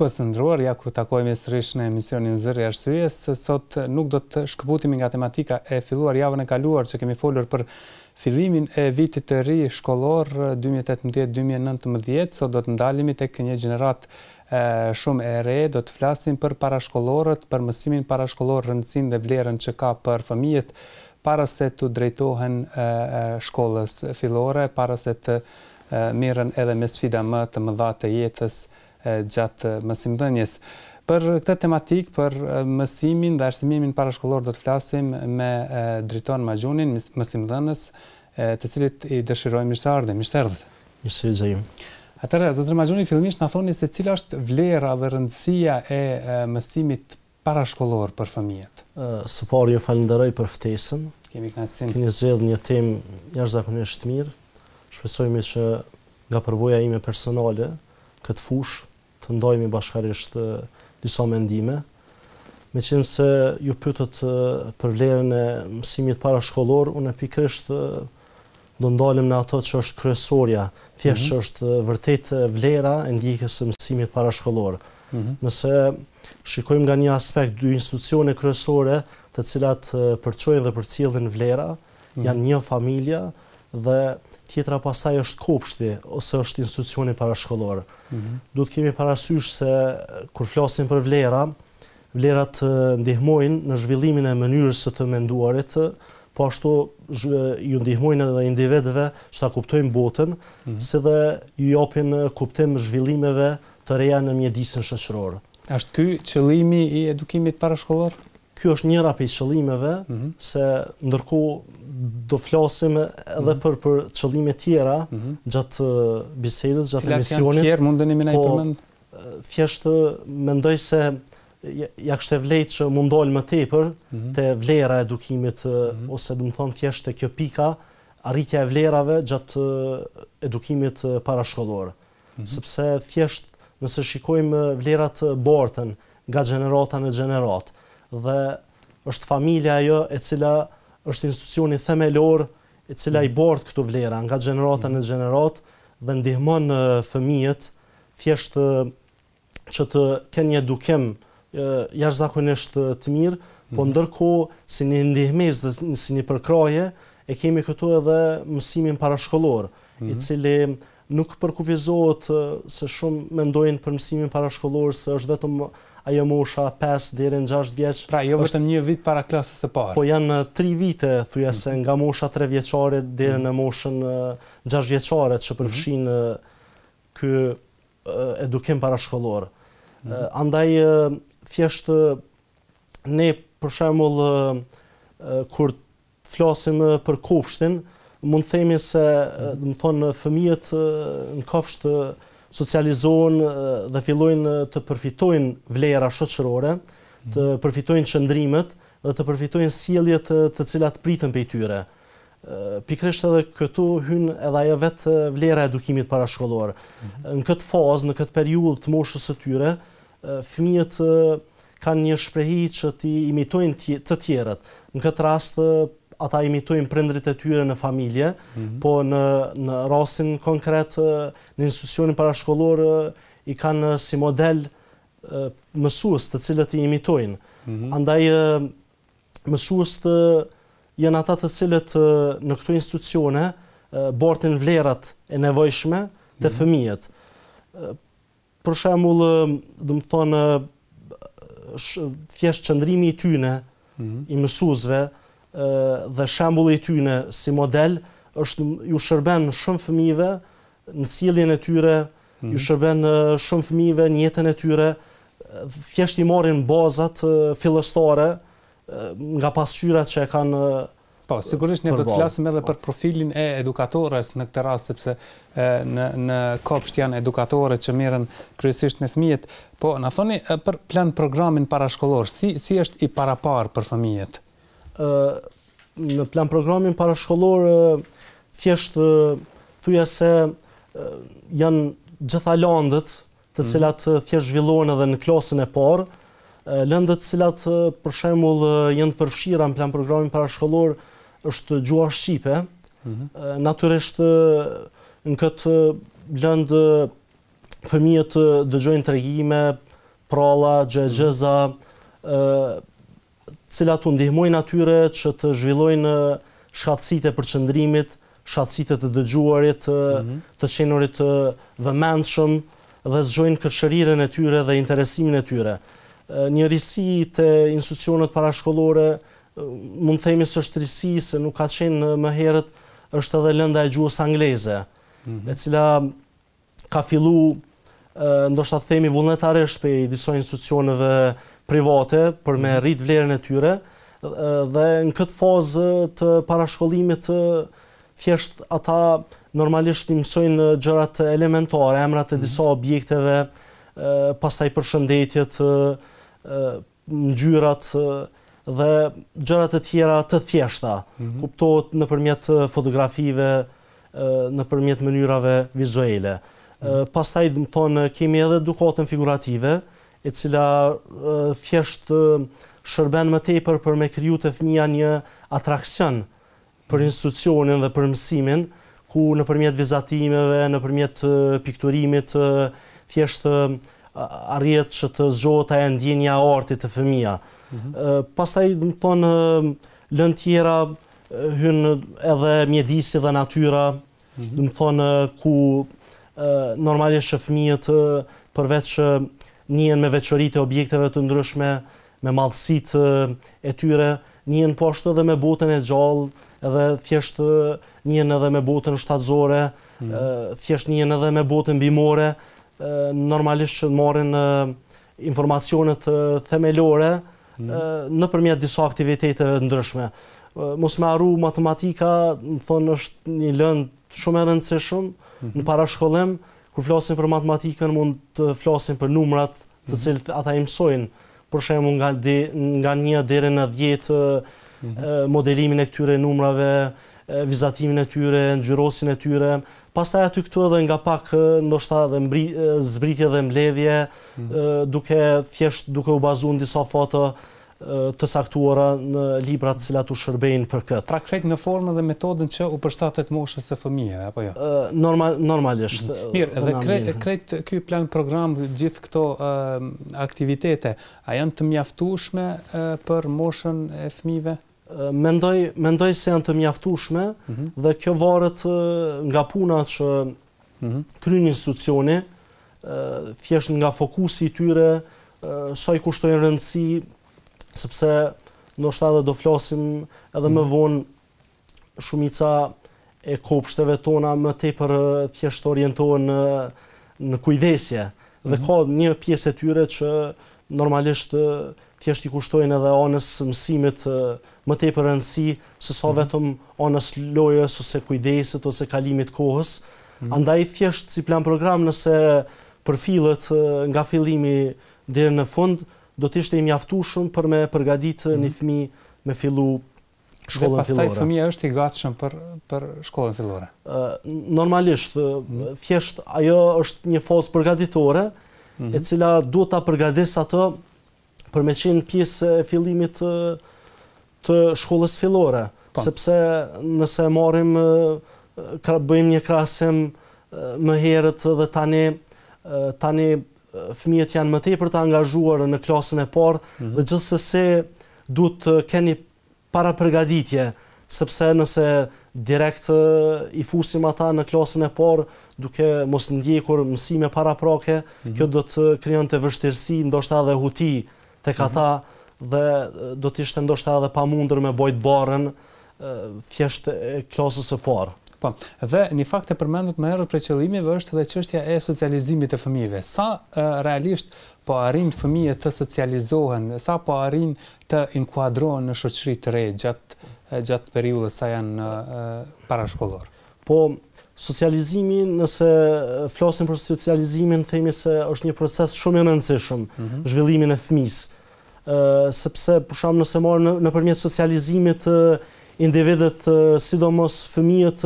shikos të ndruar, ja ku takojmë sërish në emisionin Zëri i Arsyes, se sot nuk do të shkëputemi nga tematika e filluar javën e kaluar, që kemi folur për fillimin e vitit të ri shkollor 2018-2019, sot do të ndalemi tek një gjenerat shumë e re, do të flasim për parashkollorët, për mësimin parashkollor, rëndësinë dhe vlerën që ka për fëmijët para se të drejtohen shkollës fillore, para se të merren edhe me sfida më të mëdha të jetës gjatë msimdhënjes për këtë tematik për mësimin dhe arsimimin parashkollor do të flasim me Driton Majunin, msimdhënës, të cilit i dëshirojmë mirëseardhje, mirë se erdh. Niceza ju. Atëherë, Zotë Majuni fillimisht na thoni se cila është vlera dhe rëndësia e mësimit parashkollor për fëmijët. Së parë ju falënderoj për ftesën. Kemi kënaqësinë, keni zgjedh një temë jashtëzakonisht mirë. Shpresojmë që nga përvoja ime personale këtë fush të ndojmë i bashkarisht disa mendime, me qenë se ju pëtët për vlerën e mësimit para unë e pikrisht do ndalim në ato që është kryesoria, thjesht që mhm. është vërtet vlera e ndjikës e mësimit para shkollor. Mhm. Nëse shikojmë nga një aspekt, dy institucione kryesore të cilat përqojnë dhe për cilën vlera, mhm. janë një familja, dhe tjetra pasaj është kopshti ose është institucioni parashkollore. Mhm. Duhet të kemi parasysh se eh, kur flasim për vlera, vlera të eh, ndihmojnë në zhvillimin e mënyrës së të menduarit, po ashtu eh, ju ndihmojnë edhe individve që ta kuptojnë botën, mhm. se dhe ju jopin kuptim zhvillimeve të reja në mjedisën shëqërorë. Ashtë këj qëlimi i edukimit parashkollore? ky është njëra prej qëllimeve mm -hmm. se ndërkohë do flasim edhe mm -hmm. për për qëllime tjera mm -hmm. gjatë bisedës, gjatë Cilat emisionit. Cilat janë tjerë, mundeni me na i po, përmend? Thjesht mendoj se ja kështë e vlejtë që mund më tepër mm -hmm. të vlera edukimit, mm -hmm. ose du më thonë thjesht të kjo pika, arritja e vlerave gjatë edukimit parashkodorë. Mm -hmm. Sëpse thjesht nëse shikojmë vlerat bortën nga gjenerata në gjeneratë, dhe është familja ajo e cila është institucioni themelor e cila i mm. bord këtu vlera nga gjenerata në mm. gjenerat dhe ndihmon në fëmijet thjesht që të kenë një dukem jash zakonisht të mirë po mm. ndërku si një ndihmes dhe si një përkraje e kemi këtu edhe mësimin parashkollor i cili nuk përkuvizohet se shumë mendojnë për mësimin parashkollor se është vetëm ajo mosha 5 deri në 6 vjeç. Pra, jo vetëm një vit para klasës së parë. Po janë 3 uh, vite thyes mhm. se nga mosha 3 vjeçare deri mhm. në moshën 6 uh, vjeçare që mhm. përfshin uh, ky edukim parashkollor. Andaj thjesht ne për shembull kur flasim për kopshtin, mund të themi se, do të thonë, fëmijët në kopsht socializohen dhe fillojnë të përfitojnë vlera shoqërore, të mhm. përfitojnë qëndrimet dhe të përfitojnë sjelljet të cilat pritën prej tyre. Pikresht edhe këtu hyn edhe ajo vetë vlera e edukimit parashkollor. Mhm. Në këtë fazë, në këtë periudhë të moshës së tyre, fëmijët kanë një shprehi që ti imitojnë të tjerët. Në këtë rast ata imitojnë prindrit e tyre në familje, mm -hmm. po në në rastin konkret në institucionin parashkollor i kanë si model mësues të cilët i imitojnë. Mm -hmm. Andaj mësues të janë ata të cilët në këto institucione bortin vlerat e nevojshme të mhm. fëmijët. Për shembull, do të thonë thjesht çndrimi i tyne mm -hmm. i mësuesve, mm dhe shembulli i tyre si model është ju shërben shumë fëmijëve në sjelljen e tyre, ju mhm. shërben shumë fëmijëve në jetën e tyre, thjesht i marrin bazat fillestore nga pasqyrat që kanë Po, sigurisht ne do të flasim edhe për profilin e edukatorës në këtë rast sepse në në kopsht janë edukatore që merren kryesisht me fëmijët. Po, na thoni për plan programin parashkollor, si si është i parapar për fëmijët? në plan programin parashkollor thjesht thuja se janë gjitha lëndët të mm. cilat thjesht zhvillohen edhe në klasën e parë, lëndët të cilat për shembull janë përfshira në plan programin parashkollor është gjuha shqipe. Mhm. Natyrisht në këtë lëndë fëmijët dëgjojnë tregime, pralla, xhexeza, mm cila të ndihmojnë atyre që të zhvillojnë shkatsit e përçëndrimit, shkatsit e të dëgjuarit, mhm. të qenurit të vëmendëshën dhe zgjojnë kërshëriren e tyre dhe interesimin e tyre. Një risi të institucionet parashkollore, mund të themi së shtërisi se nuk ka qenë më herët është edhe lënda e gjuhës angleze, mhm. e cila ka fillu, ndoshtë atë themi vullnetaresht për i disojnë institucionetve private për me mhm. rritë vlerën e tyre dhe në këtë fazë të parashkollimit fjesht ata normalisht të mësojnë gjërat elementare, emrat e mhm. disa objekteve, pasaj përshëndetjet, ngjyrat dhe gjërat e tjera të thjeshta, mhm. kuptohet në përmjet fotografive, në përmjet mënyrave vizuele. Pasaj, më tonë, kemi edhe dukotën figurative, e cila thjesht shërben më tepër për me kriju të fëmija një atraksion për institucionin dhe për mësimin, ku në përmjet vizatimeve, në përmjet pikturimit, thjesht arjet që të zgjota e ndjenja artit të fëmija. Mhm. Pasaj, në tonë, lën tjera, hynë edhe mjedisi dhe natyra, në mhm. tonë, ku normalisht që fëmijet përveç që njën me veqërit e objekteve të ndryshme, me malsit e tyre, njën poshtë edhe me botën e gjallë, edhe thjesht njën edhe me botën shtazore, hmm. thjesht njën edhe me botën bimore, normalisht që marrin informacionet themelore hmm. në përmjet disa aktiviteteve ndryshme. Mos me arru matematika, në thonë është një lëndë shumë e rëndësishëm, hmm. në parashkollim, kur flasim për matematikën mund të flasim për numrat të mhm. cilët ata mësojnë për shembull nga de, nga 1 deri në 10 mm -hmm. modelimin e këtyre numrave, vizatimin e tyre, ngjyrosin e tyre. Pastaj aty këtu edhe nga pak ndoshta edhe zbritje dhe mbledhje mm -hmm. duke thjesht duke u bazuar në disa foto të saktuara në libra të cilat u shërbejnë për këtë. Pra krejt në formë dhe metodën që u përshtatet moshës së fëmijëve, apo jo? normalisht. Mhm. Mirë, dhe krejt krejt ky plan program gjithë këto aktivitete a janë të mjaftueshme për moshën e fëmijëve? Mendoj mendoj se janë të mjaftueshme mhm. dhe kjo varet nga puna që mhm. kryen institucioni, fjesht nga fokusi i tyre, sa i kushtojnë rëndësi sepse në shta dhe do flasim edhe mm. më vonë shumica e kopshteve tona më te për thjeshtë orientohen në, në kujdesje. Dhe mm -hmm. ka një pjesë e tyre që normalisht thjesht i kushtojnë edhe anës mësimit më te për rëndësi, se sa mm. vetëm anës lojës ose kujdesit ose kalimit kohës. Mm -hmm. Andaj thjesht si plan program nëse përfillet nga fillimi dhe në fund, do të ishte i mjaftuar për me përgatit mhm. një fëmijë me fillu shkollën fillore. Pastaj fëmia është i gatshëm për për shkollën fillore. Ë normalisht mhm. thjesht ajo është një fazë përgatitore mhm. e cila duhet ta përgatis atë për me qenë pjesë e fillimit të të shkollës fillore, po. sepse nëse marrim bëjmë një krahasim më herët dhe tani tani fëmijët janë më tepër të angazhuar në klasën e parë mm -hmm. dhe gjithsesi duhet të keni para përgatitje sepse nëse direkt i fusim ata në klasën e parë duke mos ndjekur mësime paraprake, mm -hmm. kjo do të krijonte vështirësi ndoshta edhe huti tek mhm. ata mm -hmm. dhe do të ishte ndoshta edhe pamundur me bojë barrën thjesht klasës së parë. Po. Dhe një fakt e përmendur më herët për qëllimin është edhe çështja e socializimit të fëmijëve. Sa e, realisht po arrin fëmijët të socializohen, sa po arrin të inkuadrohen në shoqëri të re gjatë e, gjatë periudhës sa janë e, parashkollor. Po socializimi, nëse flasim për socializimin, themi se është një proces shumë i rëndësishëm, mm -hmm. zhvillimin e fëmijës. Ëh, sepse për shkak nëse marr në, nëpërmjet socializimit të individet, sidomos fëmijët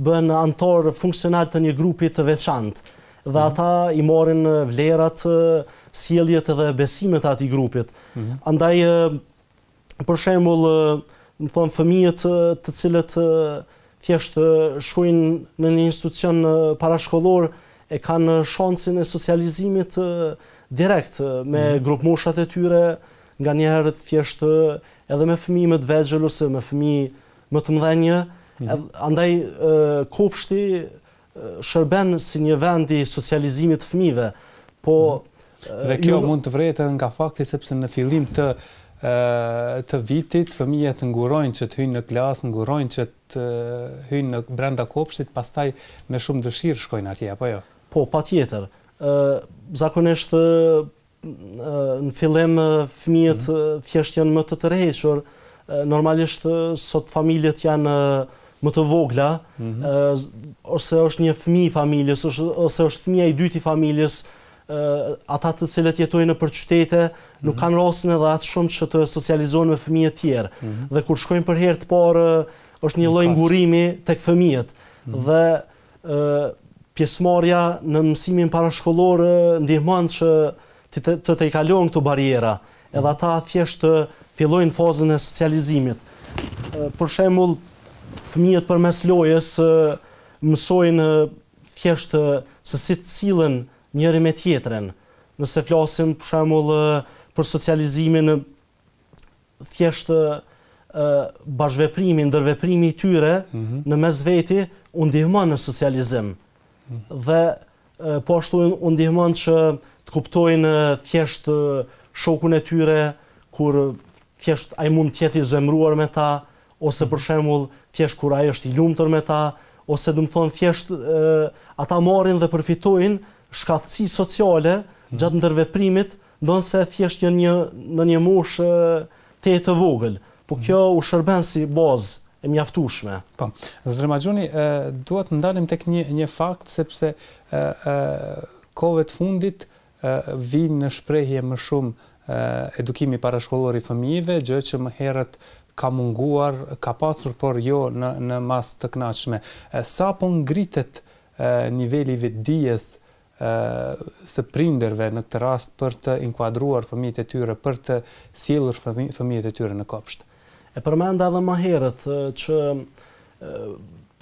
bën antor funksional të një grupi të veçantë dhe mhm. ata i morin vlerat, sjelljet dhe besimet atij grupit. Mhm. Andaj për shembull, më thon fëmijët të cilët thjesht shkojnë në një institucion parashkollor e kanë shansin e socializimit direkt me mhm. grup moshat e tyre, nga njerët thjesht edhe me fëmi më të vegjel ose me fëmi më të mdhenjë, mm -hmm. andaj kopshti shërben si një vendi socializimit të fëmive, po... Mm -hmm. Dhe kjo mund të vrejtë nga fakti sepse në filim të të vitit fëmijët të ngurojnë që të hyjnë në klasë, ngurojnë që të hyjnë në brenda kopshtit, pastaj me shumë dëshirë shkojnë atje apo jo? Po, patjetër. Ë zakonisht në fillim fëmijët fjesht mhm. janë më të rreshur normalisht sot familjet janë më të vogla mhm. ose është një fëmijë i familjes ose është fëmija i dytë i familjes ata të cilët jetojnë për qytete nuk mhm. kanë rason edhe atë shumë që të socializohen me fëmijë të tjerë dhe kur shkojnë për herë të parë është një lloj ngurrimi tek fëmijët dhe pjesëmarrja në mësimin parashkollor ndihmon që të të i kalon këtu bariera, edhe ata thjesht fillojnë fazën e socializimit. Për shemull, fëmijët për mes mësojnë thjesht se si të cilën njëri me tjetren. Nëse flasim për shemull për socializimin thjesht bashveprimi, ndërveprimi i tyre mhm. në mes veti, ndihmon në socializim. Mhm. Dhe po ashtu ndihmon që të kuptojnë thjesht shokun e tyre, kur thjesht ai mund të jetë i zemruar me ta, ose për shembull thjesht kur ai është i lumtur me ta, ose do të thonë thjesht ata marrin dhe përfitojnë shkatësi sociale mm. gjatë ndërveprimit, ndonse thjesht janë një në një moshë të të vogël, po kjo u shërben si bazë e mjaftueshme. Po. Zotë Magjoni, duhet të ndalim tek një një fakt sepse ë ë të fundit vinë në shprejhje më shumë edukimi parashkollor i fëmijive, gjë që më herët ka munguar, ka pasur, por jo në, në mas të knaqme. Sa po ngritet nivellive vëdijes së prinderve në këtë rast për të inkuadruar fëmijët e tyre, për të silur fëmijët e tyre në kopsht? E përmenda dhe më herët që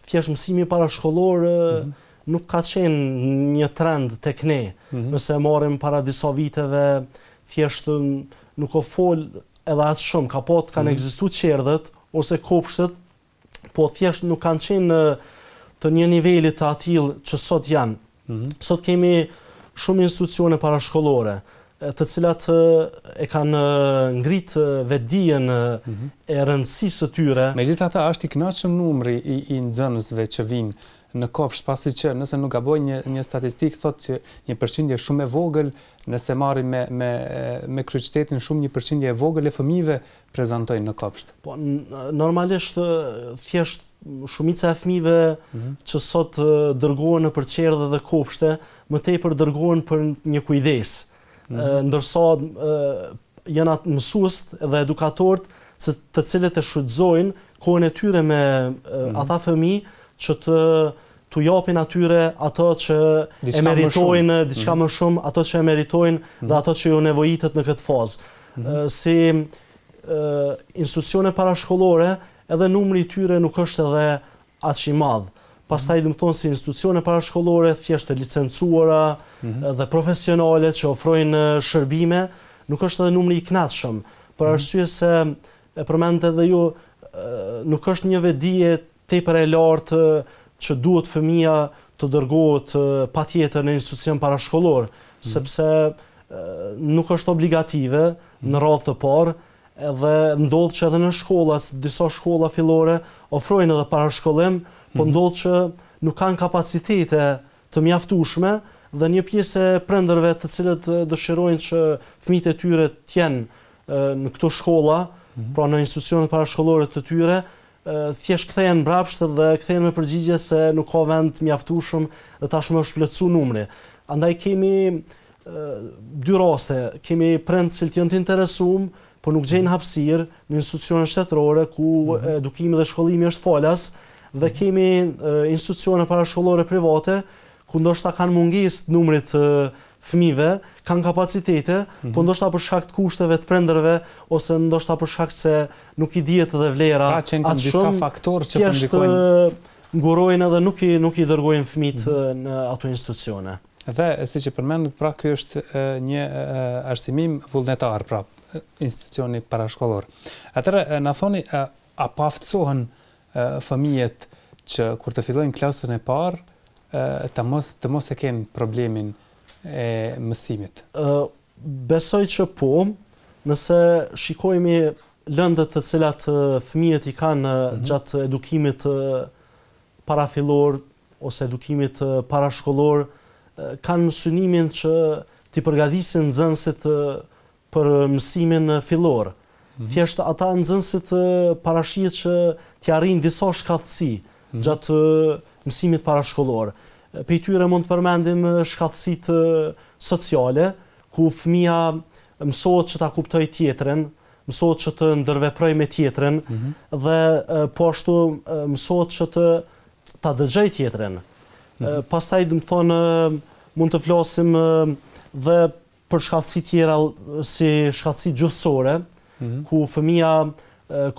thjesht mësimi parashkollor mm -hmm nuk ka qenë një trend të këne, mm -hmm. nëse marim para disa viteve, thjeshtë um, nuk o fol edhe atë shumë, ka po të kanë mm -hmm. egzistu qerdhet, ose kopshtet, po thjeshtë nuk kanë qenë të një nivellit të atil që sot janë. Mm -hmm. Sot kemi shumë institucione parashkollore, të cilat e kanë ngrit vetdijen mm -hmm. e rëndësisë të tyre. Me gjithë ata, ashtë i knaqëm numri i, i nëzënësve që vinë në kopsht pasi që nëse nuk gaboj një një statistik thotë që një përqindje shumë e vogël nëse marrim me me me kryeqytetin shumë një përqindje e vogël e fëmijëve prezantojnë në kopsht. Po normalisht thjesht shumica e fëmijëve mm -hmm. që sot dërgohen në përçerë dhe, kopshte më tepër dërgohen për një kujdes. Mm -hmm. Ndërsa janë atë mësust dhe edukatorët se të cilët e shudzojnë kohën e tyre me mm -hmm. ata fëmijë që të të japin atyre ato që e meritojnë, diçka mhm. më shumë, ato që e meritojnë dhe mhm. ato që ju nevojitet në këtë fazë. Mhm. Si institucione parashkollore, edhe numri tyre nuk është edhe atë që i madhë. Pas taj të thonë si institucione parashkollore, thjeshtë e licencuara dhe profesionale që ofrojnë shërbime, nuk është edhe numri i knatë shumë. Për arsye se, e përmendet edhe ju, nuk është një vedijet te për e lartë që duhet fëmija të dërgohet pa tjetër në institucion parashkollor, mm -hmm. sepse nuk është obligative në mhm. radhë të parë, edhe ndodhë që edhe në shkolla, disa shkolla filore, ofrojnë edhe parashkollim, mm -hmm. po mhm. ndodhë që nuk kanë kapacitete të mjaftushme, dhe një pjesë e prenderve të cilët dëshirojnë që fëmijët e tyre të jenë në këto shkolla, mm -hmm. pra në institucionet parashkollore të tyre, thjesht këthejnë mbrapshtë dhe këthejnë me përgjigje se nuk ka vend të mjaftushëm dhe tashmë është plëcu numri. Andaj kemi dy rase, kemi prendë cilë tjënë të interesumë, por nuk gjenë hapsirë në institucionën shtetërore ku mhm. edukimi dhe shkollimi është falas dhe mhm. kemi institucione parashkollore private ku ndoshta kanë mungesë numrit fëmive, kanë kapacitete, mm -hmm. po ndoshta për shkak të kushteve të prenderve, ose ndoshta për shkak se nuk i dihet edhe vlera atë shumë faktorë që po ndikojnë ngurojnë edhe nuk i nuk i dërgojnë fëmit mm -hmm. në ato institucione. Dhe siç e përmendët, pra kjo është një arsimim vullnetar pra institucioni parashkollor. Atëra na thoni a paftohen fëmijet që kur të fillojnë klasën e parë të mos të mos e kenë problemin e mësimit? Ë besoj që po, nëse shikojmë lëndët të cilat fëmijët i kanë mm gjatë edukimit parafillor ose edukimit parashkollor kanë mësynimin që t'i përgadhisin nxënësit për mësimin fillor. Mm ata nxënësit parashit që t'i arrin disa shkatësi mm gjatë mësimit parashkollor tyre mund të përmendim shkathësit sociale, ku fëmija mësot që ta kuptoj tjetërin, mësot që të ndërveproj me tjetërin, mhm. dhe po ashtu mësot që të ta dëgjaj tjetërin. Mhm. Pastaj taj dëmë thonë mund të flasim dhe për shkathësit tjera si shkathësit gjusësore, mhm. ku fëmija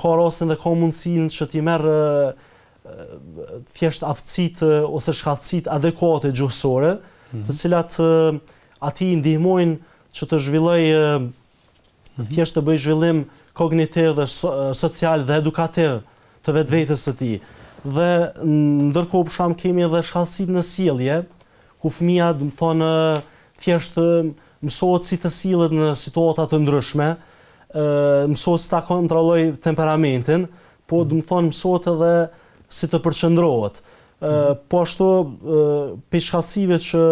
ka rasin dhe ka mundësin që t'i merë thjesht aftësit ose shkathësit adekuate gjuhësore, mhm. të cilat ati i ndihmojnë që të zhvillaj mhm. thjesht të bëj zhvillim kognitiv dhe social dhe edukativ të vetë vetës të ti. Dhe ndërkohë për shumë kemi edhe shkathësit në silje, ku fëmija dhe më thonë thjesht mësohet si të silët në situatat të ndryshme, mësot si ta kontrolloj temperamentin, po dhe më mhm. thonë mësohet edhe si të përçëndrohet. ë mm po ashtu peshkallësive që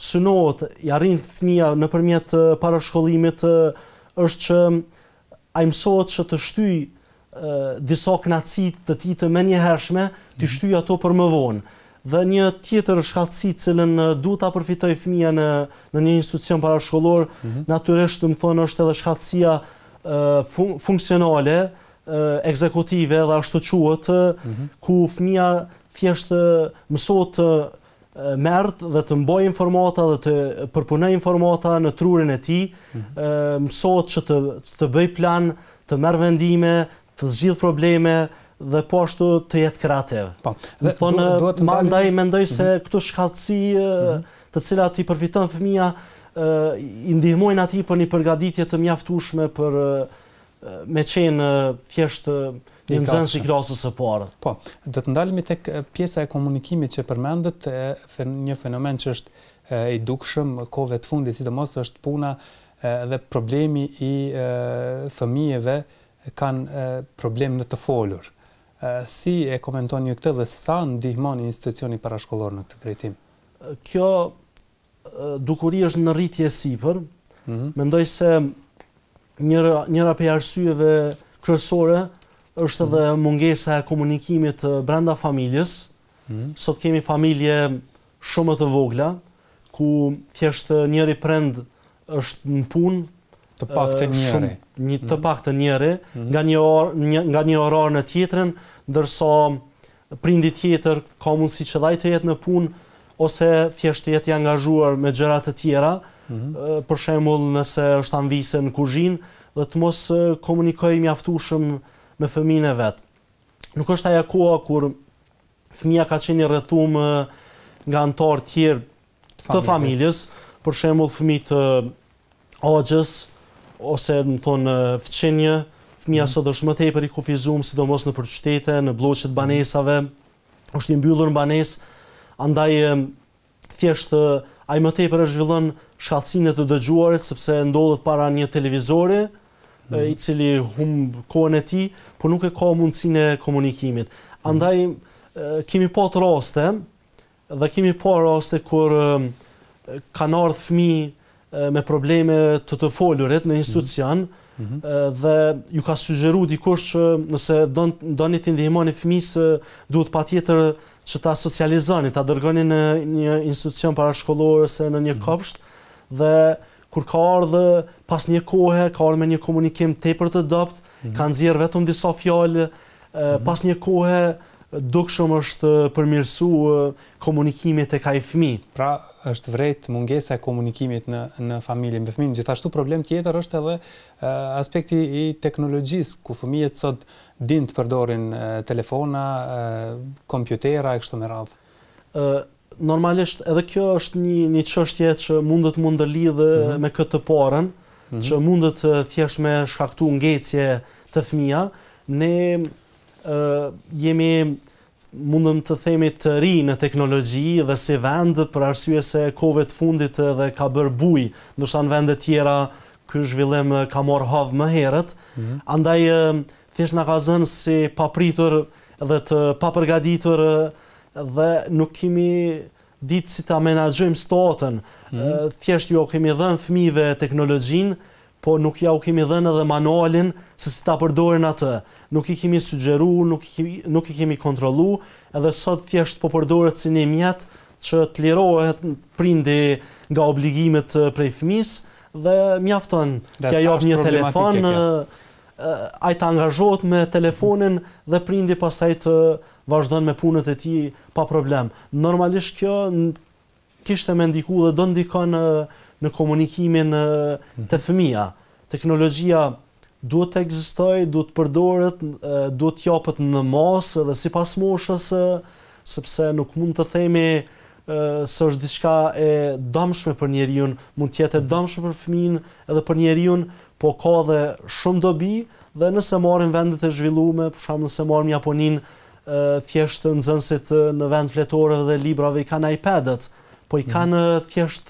synohet i arrin fëmia nëpërmjet parashkollimit është që ai mësohet të shtyj disa knaci të tij të menjëhershme, të mhm. shtyj ato për më vonë. Dhe një tjetër shkallësi që lën duhet ta përfitoj fëmia në në një institucion parashkollor, mm -hmm. natyrisht do të thonë është edhe shkallësia funksionale, ekzekutive dhe ashtu quhet, quët mhm. ku fëmia thjesht mësohet mërt dhe të mbojë informata dhe të përpunojë informata në trurin e tij, mësot mhm. mësohet që të të bëj plan, të marr vendime, të zgjidh probleme dhe po ashtu të jetë kreativ. Po, dhe thonë, mandaj mendoj se mm -hmm. këto shkallëci mhm. të cilat i përfiton fëmia, i ndihmojnë atij për një përgatitje të mjaftueshme për me qenë fjeshtë një nëzënë si krasës e parët. Po, dhe të ndalimi të pjesa e komunikimi që përmendët një fenomen që është i dukshëm, kove të fundi, si të është puna dhe problemi i fëmijeve kanë problem në të folur. Si e komenton një këtë dhe sa në dihmoni institucioni parashkollor në këtë drejtim? Kjo dukuri është në rritje sipër, mhm. Mendoj se njëra njëra prej arsyeve kryesore është edhe mm. mungesa e komunikimit brenda familjes. Mm. Sot kemi familje shumë të vogla ku thjesht njëri prind është në punë të paktën njëri, shumë, një të mm. paktën njëri mm. nga një orë një, nga një orar në tjetrën, ndërsa prindi tjetër ka mundësi që dhaj të jetë në punë ose thjesht të jetë i angazhuar me gjëra të tjera për shembull nëse është anvise në kuzhinë dhe të mos komunikoj mjaftueshëm me fëmine e vet. Nuk është aja koha kur fëmia ka qenë rrethum nga antarë të tjerë të familjes, për shembull fëmi të ogjës ose në thonë fëqenje, fëmija mm. sot është më të i kufizum, sidomos në përqytete, në bloqet banesave, është i mbyllur në banes, andaj thjeshtë ajë më tepër e zhvillon shkallësine të dëgjuarit, sepse ndodhët para një televizori, i mhm. cili humë kohën e ti, por nuk e ka e komunikimit. Mhm. Andaj, kemi po të raste, dhe kemi po raste kur kanë nërë thëmi me probleme të të folurit në mhm. institucion, dhe ju ka sugjeru dikush që nëse do një të ndihmoni fëmisë duhet pa tjetër që ta socializoni, ta dërgoni në një institucion parashkollore se në një kopsht, dhe kur ka ardhë pas një kohë, ka ardhë me një komunikim të tepër të dopt, mm -hmm. kanë nxjerr vetëm disa fjalë, mm -hmm. pas një kohë dukshëm është përmirësu komunikimi tek ai fëmijë. Pra, është vërtet mungesa e komunikimit në në familje me fëmijë. Gjithashtu problem tjetër është edhe aspekti i teknologjisë, ku fëmijët sot dinë të përdorin telefona, kompjutera e kështu me radhë normalisht edhe kjo është një një çështje që mund të lidhë mm -hmm. me këtë parën, mm -hmm. që mundet thjesht me shkaktu ngjecje të fëmia, ne ë uh, jemi mundëm të themi të ri në teknologji dhe si vend për arsye se kove të fundit dhe ka bërë buj, ndërsa në vendet tjera ky zhvillim ka morë havë më herët. Mm -hmm. Andaj thjesht nga ka zënë si papritur edhe të papërgaditur dhe nuk kemi ditë si ta menaxhojmë statën. Mm -hmm. Thjesht ju jo, kemi dhënë fëmijëve teknologjinë, po nuk jau kemi dhënë edhe manualin se si ta përdorin atë. Nuk i kemi sugjeruar, nuk i kemi nuk i kemi kontrolluar, edhe sot thjesht po përdoret si një mjet që të lirohet prindi nga obligimet prej fëmisë dhe mjafton. Ja jap një telefon, ai të angazhohet me telefonin dhe prindi pastaj të vazhdon me punët e tij pa problem. Normalisht kjo kishte me ndiku dhe do ndikon në në komunikimin të fëmia. Teknologjia duhet të ekzistojë, duhet të përdoret, duhet të japet në mos si sipas moshës, sepse nuk mund të themi se është diçka e dëmshme për njeriun, mund të jetë e dëmshme për fëmijën edhe për njeriun, po ka edhe shumë dobi dhe nëse marrim vendet e zhvilluara, për shembull nëse marrim Japoninë, thjesht nxënësit në vend fletore dhe librave i kanë iPad-et, po i kanë thjesht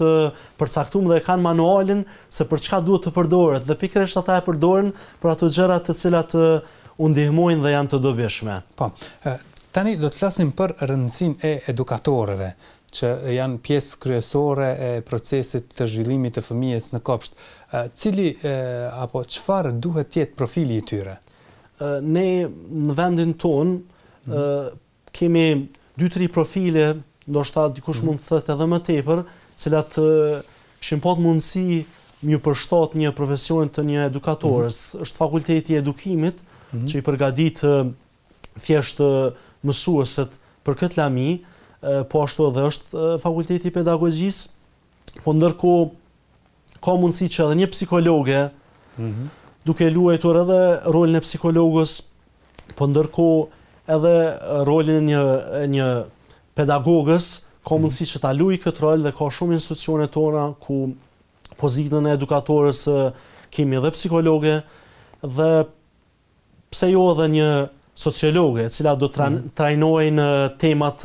përcaktuar dhe kanë manualin se për çka duhet të përdoret dhe pikërisht ata e përdorin për ato gjëra të cilat u ndihmojnë dhe janë të dobishme. Po. Tani do të flasim për rëndësinë e edukatorëve që janë pjesë kryesore e procesit të zhvillimit të fëmijës në kopsht, cili apo çfarë duhet të jetë profili i tyre. Ne në vendin ton kemi dy-tri profile, ndoshta dikush mhm. mund të thotë edhe më tepër, cilat i shin mundësi më përshtat një profesion të një edukatorës, mhm. është fakulteti i edukimit mhm. që i përgatit thjesht mësuesët për këtë lami po ashtu edhe është fakulteti i pedagogjisë, po ndërku ka mundësi që edhe një psikologe, mm -hmm. duke luajtur edhe rolin e psikologës, po ndërku edhe rolin e një një pedagogës, ka mhm. mundësi mm -hmm. që ta luajë këtë rol dhe ka shumë institucione tona ku pozitën e edukatorës kemi edhe psikologe dhe pse jo edhe një sociologë, e cila do të mm. trajnojë në temat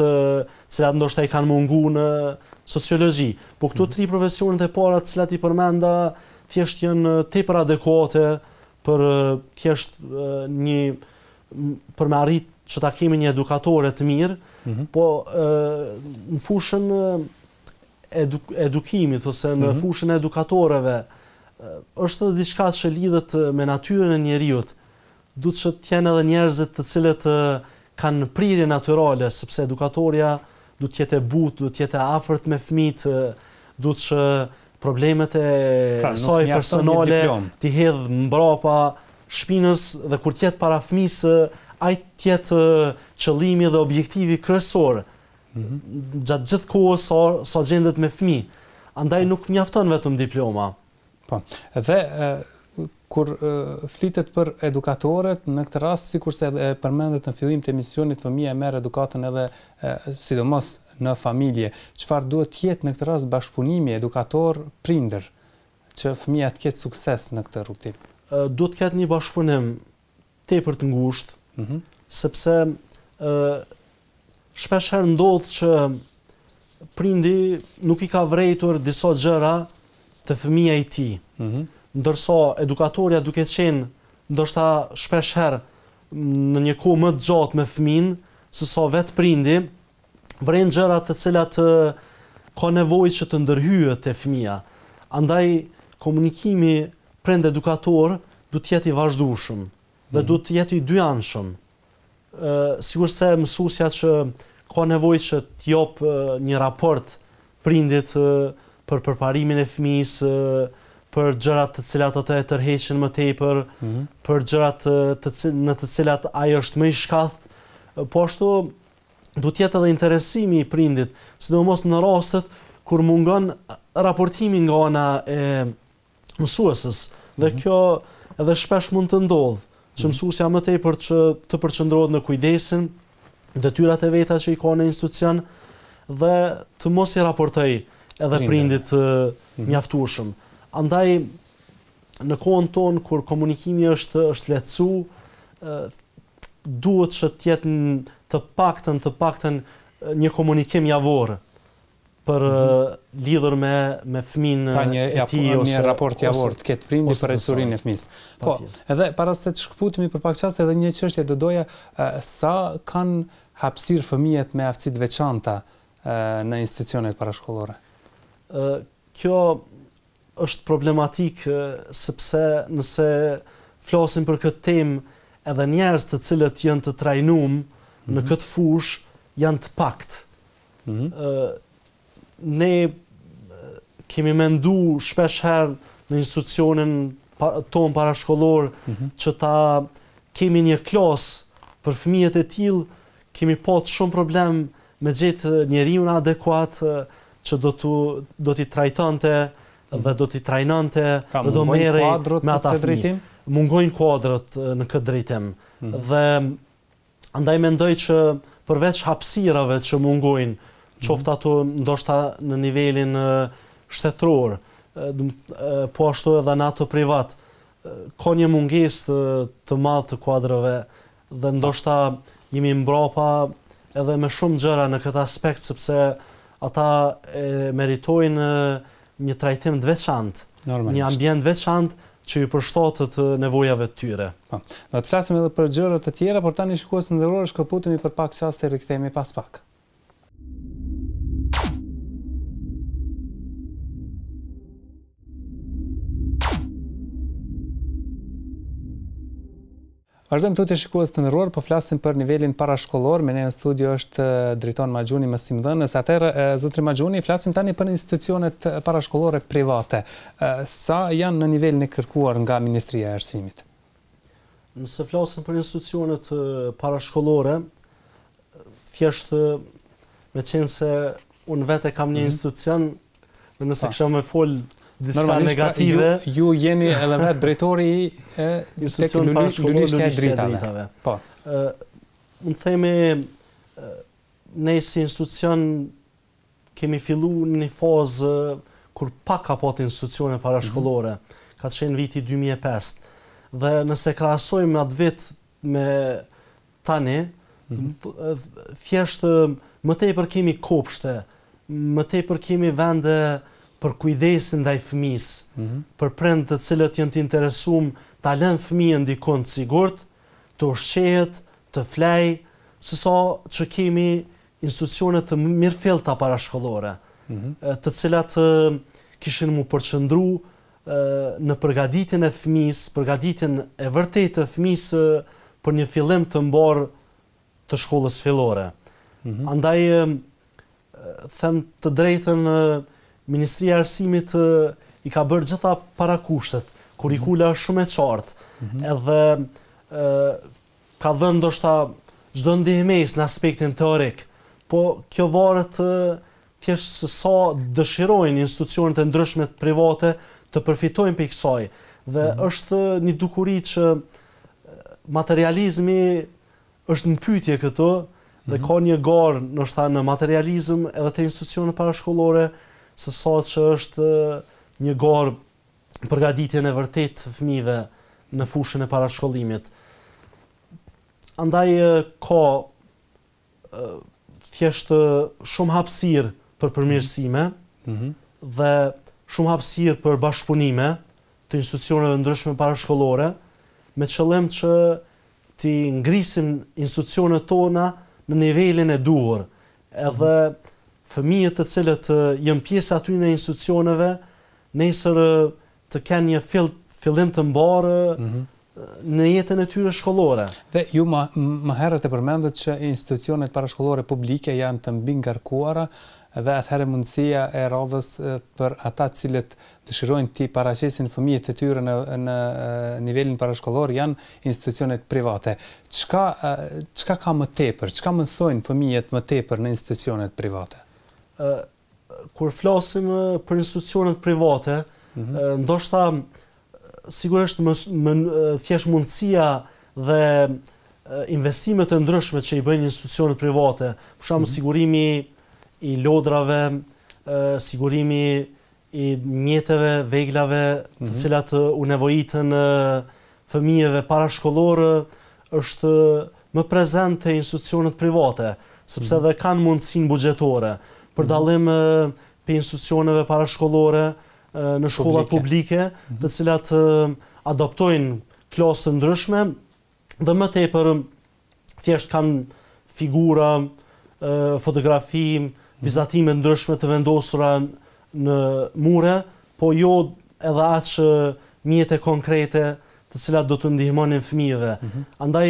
cilat ndoshta i kanë mungu në sociologi. Po këtu mm. tri profesionit e parat cilat i përmenda thjesht jenë te për adekuate për thjesht një për me arrit që ta kemi një edukatore të mirë, mhm. po në fushën edukimit, ose në mhm. fushën edukatoreve, është dhe diçka që lidhet me natyren e njeriut, duhet që të jenë edhe njerëzit të cilët kanë prirje naturale, sepse edukatorja duhet jetë e butë, duhet jetë e afert me fmitë, duhet që problemet e pra, saj personale t'i hedhë mbrapa shpinës dhe kur t'jetë para fmisë, ajt t'jetë qëlimi dhe objektivi kresorë. Mm -hmm. Gjatë gjithë kohë sa, sa gjendet me fmi. Andaj po. nuk mjafton vetëm diploma. Po, edhe kur flitet për edukatorët në këtë rast sikurse e përmendet në fillim të misionit fëmia e merr edukatën edhe sidomos në familje çfarë duhet të jetë në këtë rast bashkëpunimi edukator prindër që fëmia të ketë sukses në këtë rrugë duhet të ketë një bashkëpunim tepër të ngushtë mm -hmm. sepse ë shpesh herë ndodh që prindi nuk i ka vërejtur disa gjëra të fëmijës i tij mm -hmm ndërsa edukatorja duke qenë ndoshta shpesh herë në një kohë më të gjatë me fëmin, se sa vet prindi, vren gjërat të cilat ka nevojë që të ndërhyët te fëmia. Andaj komunikimi prend edukator duhet të jetë i vazhdueshëm dhe mhm. duhet të jetë i dyanshëm. Ë sigurisht se mësuesja që ka nevojë që të jap një raport prindit për përparimin e fëmisë, për gjërat të cilat ato e tërheqin më tepër, mm -hmm. për gjërat të, të në të cilat ajo është më i shkath. Po ashtu duhet të jetë edhe interesimi i prindit, sidomos në rastet kur mungon raportimi nga ana e mësuesës. Mm -hmm. Dhe mhm. kjo edhe shpesh mund të ndodhë që mhm. mësuesja më tepër që të përqendrohet në kujdesin, detyrat e veta që i ka në institucion dhe të mos i raportoj edhe prindit, prindit mhm. mjaftueshëm. Mm -hmm. Andaj në kohën tonë kur komunikimi është është lehtësu, ë duhet të jetë të paktën të paktën një komunikim javor për mm -hmm. lidhur me me fëmin e tij ose ka një një raport javor të ketë prindi për rrethurin e fëmis. Po, edhe para se të shkputemi për pak çast edhe një çështje do doja sa kanë hapësir fëmijët me aftësi të veçanta në institucionet parashkollore. Ë kjo është problematik sepse nëse flasim për këtë temë edhe njerëz të cilët janë të trajnuar mm -hmm. në mhm. këtë fushë janë të pakt. Ëh mm -hmm. ne kemi menduar shpesh herë në institucionin ton parashkollor mm -hmm. që ta kemi një klas për fëmijët e tillë, kemi pa shumë problem me gjetë njeriu adekuat që do të do t'i trajtonte dhe do t'i trajnante dhe do merej me ata fëmi. Mungojnë kuadrët në këtë drejtim. Hmm. Dhe ndaj me ndoj që përveç hapsirave që mungojnë, hmm. qofta të ndoshta në nivelin shtetror, po ashtu edhe në ato privat, ko një mungis të madhë të kuadrëve, dhe ndoshta jemi mbropa edhe me shumë gjëra në këtë aspekt, sepse ata meritojnë një trajtim të veçantë, një ambient veçantë që i përshtatet nevojave të tyre. Po. Do të flasim edhe për gjëra të tjera, por tani shikues të nderuar, shkëputemi për pak çaste rikthehemi pas pak. Vazhdojmë tutje shikues të nderuar, po flasim për nivelin parashkollor. Me ne në studio është drejton Magjuni Mësimdhënës. Atëherë zotri Magjuni, flasim tani për institucionet parashkollore private. Sa janë në nivelin e kërkuar nga Ministria e Arsimit? Nëse flasim për institucionet parashkollore, thjesht me qenë se unë vete kam një mm -hmm. institucion, nëse po. kështë me folë diska pra, negative. Ju jeni edhe me drejtori e institucion për shkullurisht një dritave. Po. Në themi, ne si institucion kemi fillu një fazë kur pak ka pot institucione parashkollore, mhm. ka të shenë viti 2005. Dhe nëse krasojmë atë vit me tani, mhm. thjeshtë më tej për kemi kopshte, më tej për kemi vende për kujdesin dhe i fëmis, mm -hmm. për prend të cilët jënë t'interesum interesum të alen fëmijën dikon të sigurt, të ushqehet, të flej, sëso që kemi institucionet të mirëfil të parashkollore, mm -hmm. të cilat kishin mu përqëndru në përgaditin e fëmis, përgaditin e vërtet e fëmis për një fillim të mbor të shkollës fillore. Mm -hmm. Andaj, them të drejtën në Ministria Arsimit i ka bërë gjitha parakushtet, kurikula është shumë e qartë, mhm. edhe ka dhe ndoshta gjdo ndihemes në aspektin teorik, po kjo varët tjeshtë së sa dëshirojnë institucionet e ndryshmet private të përfitojnë për i kësaj, dhe mhm. është një dukuri që materializmi është në pytje këtu, dhe mhm. ka një garë nështëta në materializm edhe të institucionet parashkollore se sa që është një garë përgaditje e vërtet fmive në fushën e parashkollimit. Andaj ka thjeshtë shumë hapsir për përmirësime mm -hmm. dhe shumë hapsir për bashkëpunime të institucioneve ndryshme parashkollore me qëllim që ti ngrisim institucionet tona në nivelin e duhur edhe mm -hmm fëmijët të cilët jenë pjesë aty në institucioneve nesër të kenë një fillim të mbarë mhm. në jetën e tyre shkollore. Dhe ju më herët e përmendët se institucionet parashkollore publike janë të ngarkuara dhe atëherë mundësia e radhës për ata të cilët dëshirojnë ti paraqesin fëmijët e tyre në në nivelin parashkollor janë institucionet private. Çka çka ka më tepër, çka mësojnë fëmijët më tepër në institucionet private? kur flasim për institucionet private, mm -hmm. ndoshta sigurisht më, më thjesht mundësia dhe investimet e ndryshme që i bëjnë institucionet private, për shumë mm -hmm. sigurimi i lodrave, sigurimi i mjeteve, veglave, të mhm. cilat u nevojitën fëmijëve parashkollorë, është më prezente institucionet private, sepse mm -hmm. dhe kanë mundësinë buxhetore për dalim për institucioneve parashkollore në shkollat publike, mhm. të cilat adoptojnë klasë të ndryshme, dhe më te për thjesht kanë figura, fotografi, mhm. vizatime ndryshme të vendosura në mure, po jo edhe atë që mjetë konkrete të cilat do të ndihmonin fëmijëve. Mhm. Andaj,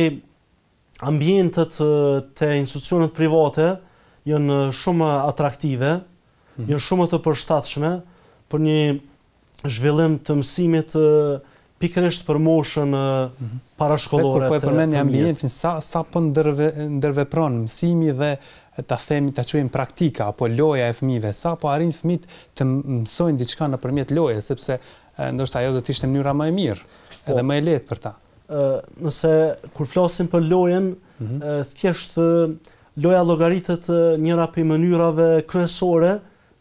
ambientet të institucionet private, janë shumë atraktive, mhm. janë shumë të përshtatshme për një zhvillim të mësimit pikërisht për moshën mhm. parashkollore. Kur po e përmend jam sa sa po ndërve ndërvepron mësimi dhe ta themi, ta quajmë praktika apo loja e fëmijëve, sa po arrin fëmit të mësojnë diçka nëpërmjet lojës, sepse ndoshta ajo do të ishte mënyra më e mirë po. edhe më e lehtë për ta. Ë, nëse kur flasim për lojën, mhm. thjesht loja llogaritet njëra prej mënyrave kryesore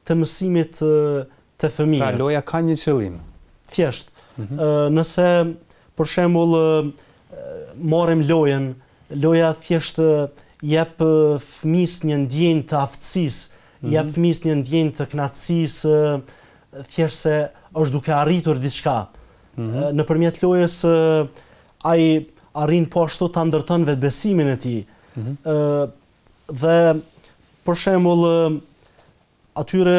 të mësimit të fëmijëve. Pra loja ka një qëllim. Thjesht, mm -hmm. nëse për shembull morem lojën, loja thjesht jep fëmis një ndjenjë të aftësisë, mm -hmm. jep fëmis një ndjenjë të kënaqësisë, thjesht se është duke arritur diçka. Mm -hmm. Nëpërmjet lojës ai arrin po ashtu ta ndërton vetbesimin e tij. mm -hmm dhe për shembull atyre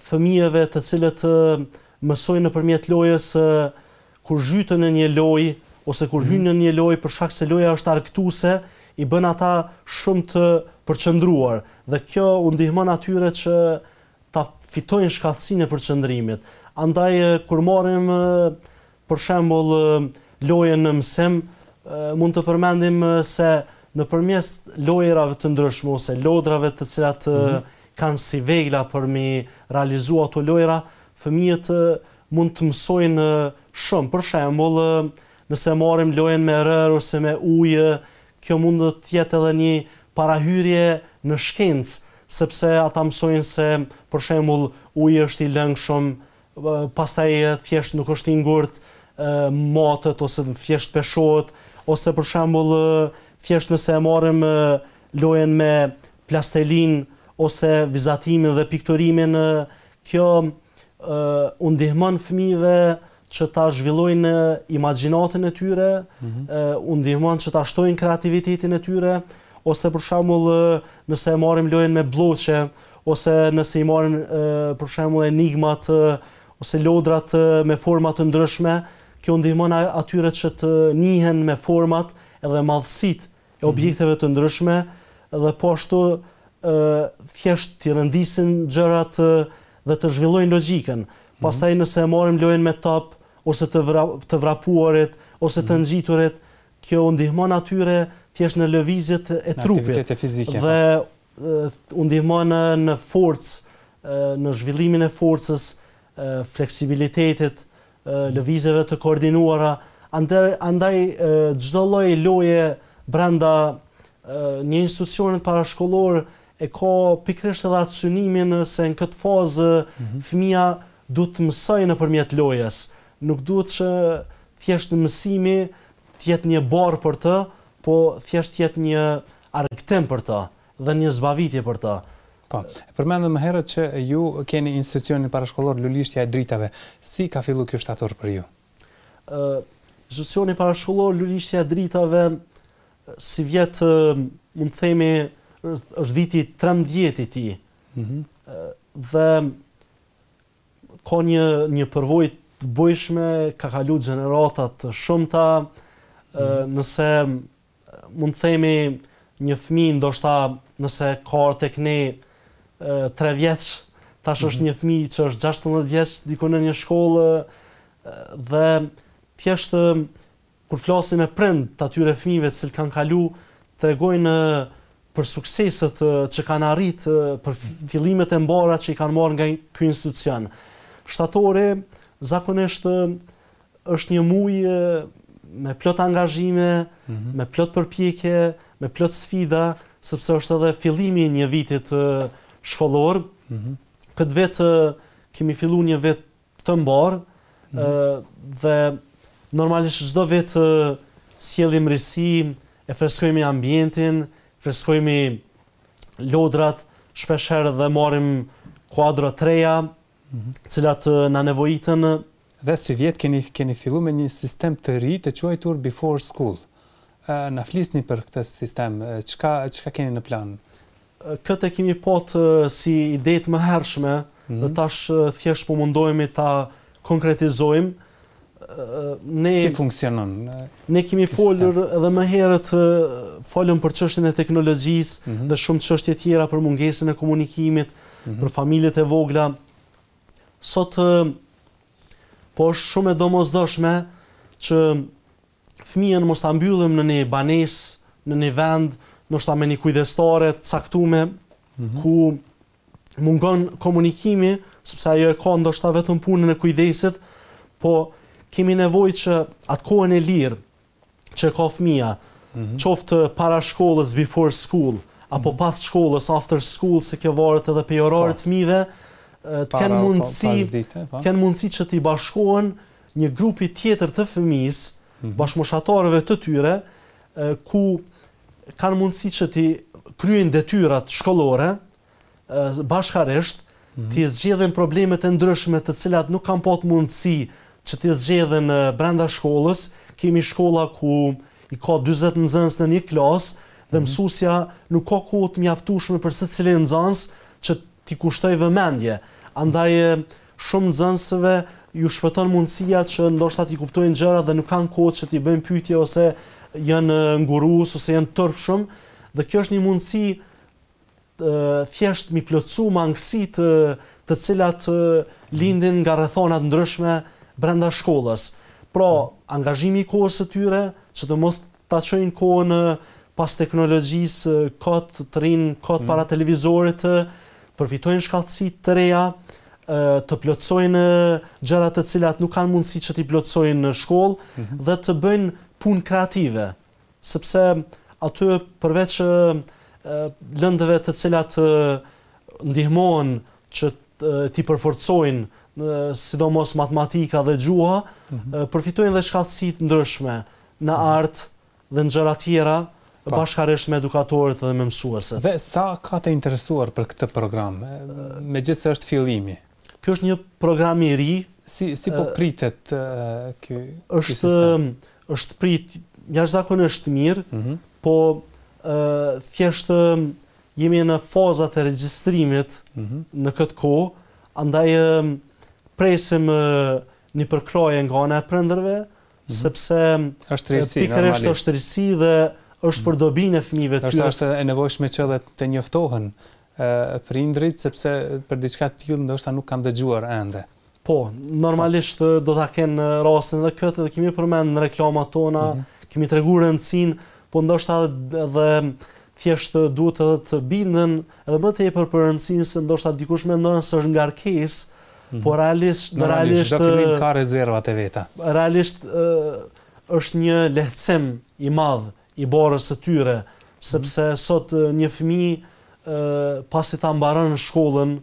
fëmijëve të cilët mësojnë nëpërmjet lojës kur zhytën në një lojë ose kur hynë në mhm. një lojë për shkak se loja është argëtuese, i bën ata shumë të përqendruar dhe kjo u ndihmon atyre që ta fitojnë shkallësinë e përqendrimit. Andaj kur marrim për shembull lojën në mësim mund të përmendim se në përmjes lojrave të ndryshmu, ose lodrave të cilat mhm. kanë si vegla për mi realizu ato lojra, fëmijët mund të mësojnë shumë. Për shembol, nëse marim lojën me rërë, ose me ujë, kjo mund të jetë edhe një parahyrje në shkencë, sepse ata mësojnë se për shembull uji është i lëngshëm, pastaj thjesht nuk është i ngurtë, matët, ose thjesht peshohet, ose për shembull thjesht nëse e marrim lojen me plastelin ose vizatimin dhe pikturimin, kjo u ndihmon fëmijëve që ta zhvillojnë imagjinatën e tyre, mhm. u ndihmon që ta shtojnë kreativitetin e tyre, ose për shembull nëse e marrim lojen me blloqe ose nëse i marrim për shembull enigmat ose lodrat me forma të ndryshme, kjo ndihmon atyre që të njihen me format edhe madhësit e objekteve të ndryshme dhe po ashtu ë thjesht të rendisin gjërat dhe të zhvillojnë logjikën. Pastaj mhm. nëse e marrim lojën me top ose të të vrapuarit ose të mhm. nëgjiturit, kjo u ndihmon atyre thjesht në lëvizjet e trupit. Aktivitete fizike. Po. Dhe u ndihmon në forcë, në zhvillimin e forcës, fleksibilitetit, lëvizjeve të koordinuara, andaj gjdo çdo lloj loje brenda një institucionit parashkollor e ka pikrështë dhe atë synimin se në këtë fazë mhm. fëmija du të mësaj në përmjet lojes. Nuk du të që thjeshtë në mësimi të jetë një barë për të, po thjeshtë të jetë një arëktem për të dhe një zbavitje për të. Po, përmendë më herët që ju keni institucionin parashkollor lulishtja e dritave. Si ka fillu kjo shtator për ju? Institucionin parashkollor lulishtja e dritave si vjet mund të themi është viti 13 i ti. Mhm. Dhe ka një, një përvoj të bëjshme, ka kalu gjeneratat shumëta, mm nëse mund të themi një fmi, ndoshta nëse ka arë të këne 3 vjeç, tash është mhm. një fmi që është 16 vjeç, diku në një shkollë, dhe tjeshtë, kur flasim e prend të atyre fëmijëve që kanë kalu, tregojnë eh, për sukseset eh, që kanë arrit eh, për fillimet e mbara që i kanë marrë nga ky institucion. Shtatore, zakonisht është një muaj me plot angazhime, mm -hmm. me plot përpjekje, me plot sfida, sëpse është edhe fillimi një vitit shkollor. Mm -hmm. Këtë vetë kemi fillu një vetë të mbarë mm -hmm. dhe normalisht çdo vet sjellim rrisi, e freskojmë ambientin, freskojmë lodrat, shpesh herë dhe marrim kuadra të reja, të mhm. cilat na nevojiten. Dhe si vjet keni keni filluar me një sistem të ri të quajtur before school. Ë na flisni për këtë sistem, çka çka keni në plan? Këtë kemi pa si ide të mëhershme, mm -hmm. dhe mhm. tash thjesht po mundohemi ta konkretizojmë si funksionon? Ne kemi folur edhe më herët falem për çështjen e teknologjisë mhm. dhe shumë çështje tjera për mungesën e komunikimit, mhm. për familjet e vogla. Sot po është shumë e domosdoshme që fëmijën mos ta mbyllim në një banesë, në një vend, ta me një kujdestare të caktuar mhm. ku mungon komunikimi, sepse ajo e ka ndoshta vetëm punën e kujdesit, po kemi nevojë që atë kohën e lirë që ka fëmia, mm -hmm. qoftë para shkollës before school apo mm -hmm. pas shkollës after school se kjo varet edhe pe orarët po. e fëmijëve, të kanë mundësi, po. kanë mundësi që të bashkohen një grupi tjetër të fëmijës, mm -hmm. bashkëmoshatarëve të tyre, ku kanë mundësi që të kryejn detyrat shkollore bashkarisht mm -hmm. ti zgjidhen problemet e ndryshme të cilat nuk kanë pot mundësi që të zgjedhën brenda shkollës. Kemi shkolla ku i ka 20 nxënës në një klasë dhe mhm. mësusja mësuesja nuk ka kohë të mjaftueshme për secilin nxënës që t'i kushtoj vëmendje. Andaj shumë nxënësve ju shpëton mundësia që ndoshta ti kuptojnë gjëra dhe nuk kanë kohë që ti bëjnë pyetje ose janë ngurus ose janë tërpshëm dhe kjo është një mundësi të thjesht mi plëcu mangësitë të, të cilat lindin nga rrethona të ndryshme brenda shkollës. Pra, angazhimi i kohës së tyre, që të mos ta çojnë kohën pas teknologjisë, kot të rinë, kot mm. para televizorit, përfitojnë shkallësi të reja, të plotësojnë gjëra të cilat nuk kanë mundësi që t'i plotësojnë në shkollë mhm. dhe të bëjnë punë kreative. Sepse aty përveç lëndëve të cilat ndihmonë që t'i përforcojnë sidomos matematika dhe gjuha, mhm. përfitojnë dhe shkatsit ndryshme në mhm. artë dhe në gjera tjera, bashkaresh me edukatorit dhe me mësuese. Dhe sa ka të interesuar për këtë program, me gjithë se është filimi? Kjo është një program i ri. Si po pritet kjo sistem? është prit, një është është mirë, mhm. po thjeshtë jemi në fazat e registrimit në këtë ko, andaj presim një përkroje nga ana e prindërve, mhm. sepse pikërisht është rrisi dhe është për mhm. dobinë e fëmijëve të tyre. Është e nevojshme që edhe të njoftohen ë prindrit sepse për diçka të tillë ndoshta nuk kanë dëgjuar ende. Po, normalisht do ta kenë rastin edhe këtë dhe kemi përmend në reklamat tona, kemi mhm. të kemi treguar rëndsinë, po ndoshta edhe thjesht duhet edhe të bindën edhe më tepër për rëndsinë se ndoshta dikush mendon se është ngarkesë, Po realisht, në realisht... Në realisht, ka rezervat e veta. Realisht, është një lehtësim i madhë i borës të tyre, mhm. sepse sot një fëmi pasi ta mbaran në shkollën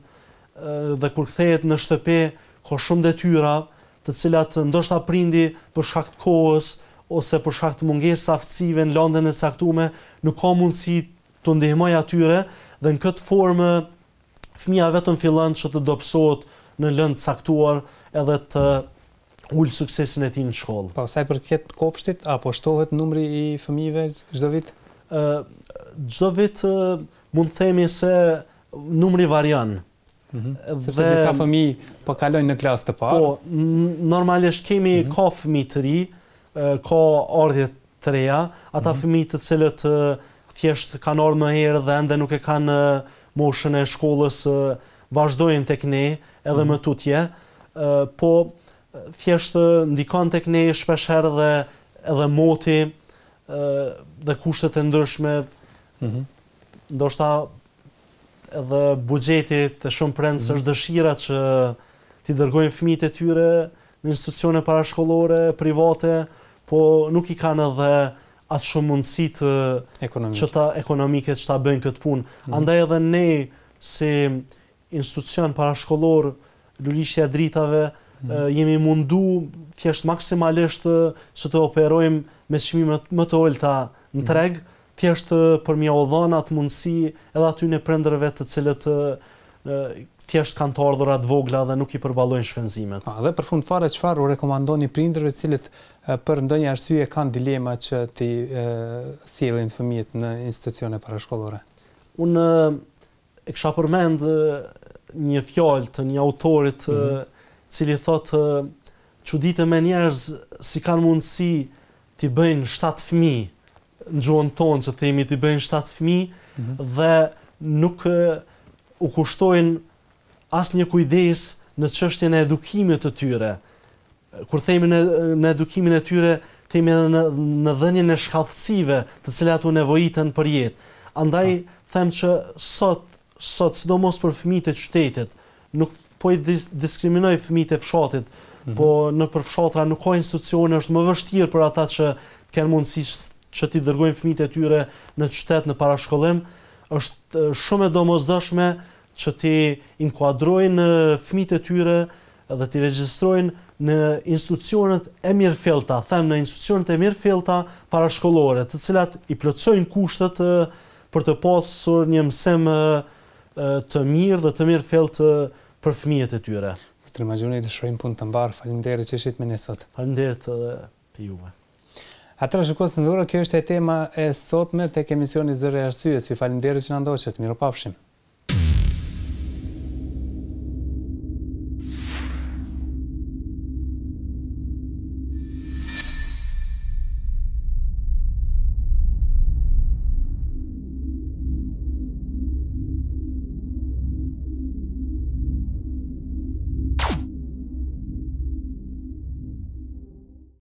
dhe kur këthejet në shtëpe, ko shumë dhe tyra, të cilat ndështë aprindi për shakt kohës, ose për shakt munges aftësive në landën e caktume, nuk ka mundësi të ndihmoj atyre, dhe në këtë formë, fëmija vetën fillën që të dopsot në lëndë caktuar edhe të ullë suksesin e ti në shkollë. Pa, po, saj për këtë kopshtit, apo shtohet numri i fëmive gjdo vit? gjdo vit uh, mund themi se numri varian. Mm -hmm. Dhe, Sepse disa fëmi përkallojnë po në klasë të parë? Po, normalisht kemi mm -hmm. ka fëmi të ri, ka ardhje të reja, ata mm -hmm. fëmi të cilët thjesht kanë ardhë më herë dhe ende nuk e kanë moshën e shkollës vazhdojnë tek ne edhe mm. më tutje, po thjesht ndikon tek ne shpesh herë dhe edhe moti dhe kushtet e ndryshme. Mhm. Mm Ndoshta edhe buxheti të shumë prancës mm. është dëshira që ti dërgojnë fëmijët e tyre në institucione parashkollore private, po nuk i kanë edhe atë shumë mundësi të çta ekonomike çta bëjnë këtë punë. Mm. Andaj edhe ne si institucion parashkollor lulishtja dritave, mhm. jemi mundu thjesht maksimalisht që të operojmë me shmime më të olta në mhm. treg, thjesht për mja atë mundësi, edhe aty në prendrëve të cilët thjesht kanë të ardhurat vogla dhe nuk i përbalojnë shpenzimet. A, dhe për fund fare, farë u rekomandoni prindrëve cilët për ndonjë arsye kanë dilema që të sielin të fëmijet në institucione parashkollore? Unë e kësha përmend një fjalë të një autorit mm -hmm. cili thot që ditë me njerëz si kanë mundësi t'i bëjnë shtatë fmi në gjuhën tonë që themi t'i bëjnë shtatë fmi mm -hmm. dhe nuk u kushtojnë asnjë një kujdes në qështje në edukimit të tyre kur themi në, në edukimin e tyre themi edhe në, në e në shkathësive të cilat u nevojitën për jetë andaj po. them që sot sot sidomos për fëmijët e qytetit, nuk po i dis diskriminoj fëmijët e fshatit, mm -hmm. po në për fshatra nuk ka institucione, është më vështirë për ata që kanë mundësi që ti dërgojnë fëmijët e tyre në qytet në parashkollim, është shumë e domosdoshme që ti inkuadrojnë fëmijët e tyre dhe ti regjistrojnë në institucionet e mirëfillta, them në institucionet e mirëfillta parashkollore, të cilat i plotësojnë kushtet për të pasur një mësim të mirë dhe të mirë fjalë të për fëmijët e tyre. Mister Majuni të punë të mbar. Faleminderit që ishit me ne sot. Faleminderit edhe për juve. Atra shikues në dhurë, kjo është e tema e sotme tek kemisioni zërë e Arsyes. Ju faleminderit që na ndoqët. Miropafshim.